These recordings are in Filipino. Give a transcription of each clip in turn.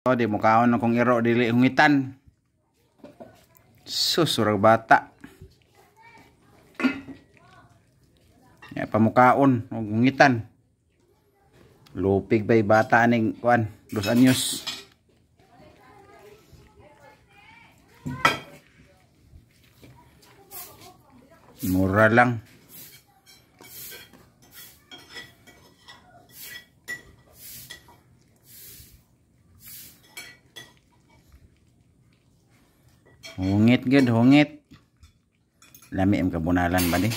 O, oh, di mo kaon akong iro, dili hungitan. Susurag bata. Ya, pamukaon, hungitan. Lupig ba'y bata aning, kuan, dos anyos. Mura lang. Hungit gud, hungit. Lami ang kabunalan ba di?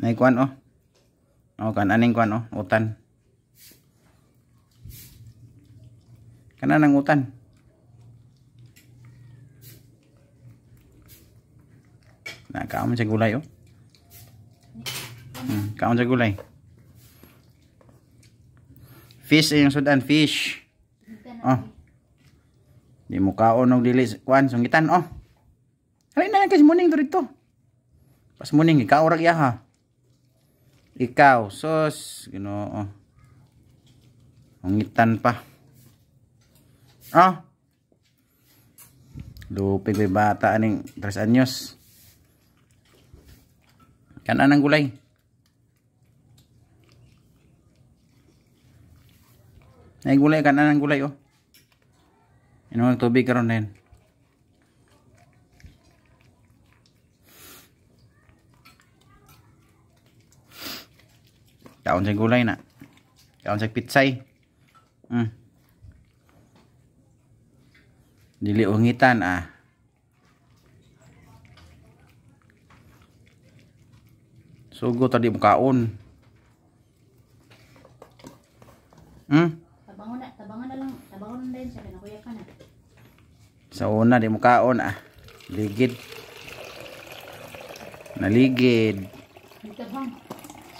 Nay kuan oh. Oh kan aning kuan oh, utan. Kana nang utan. Nah, kaon sa gulay oh. Hmm, kaon sa gulay. Fish eh, yung sudan fish. Oh. Di mo kaon og dili kwan sungitan oh. Hali na lang kay muning dito. Pas muning ikaw ra ha. Ikaw sus Ginoo. Oh. Ungitan pa. Ah. Lupig may bata aning 3 anyos. Kanan ang gulay. Ay gulay kanan ang gulay oh. Inom ang tubig karon din. Taon sa gulay na. Taon sa pitsay. Mm. Dili ungitan ah. Sugo tadi mukaon. Hmm? tabangon na, tabangon na lang, tabangon na din siya, nakuya ka na. Sa una, di mo kaon ah. Ligid. Naligid. Itabang.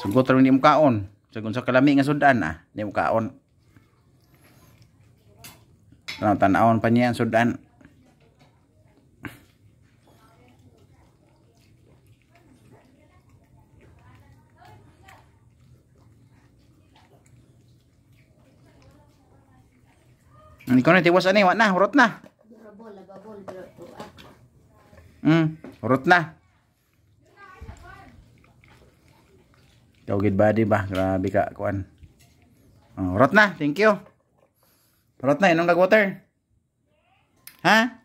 Sugot rin di mo kaon. Sagun sa kalami nga sudan ah, di mo kaon. Ano, Tanaw-tanawon pa niya ang sudan. Hindi ko na tiwas ani, wa na, hurot na. Mm, hurot na. Ikaw body ba? Grabe ka kuan. Oh, hurot na. Thank you. Hurot na inong nag water. Ha?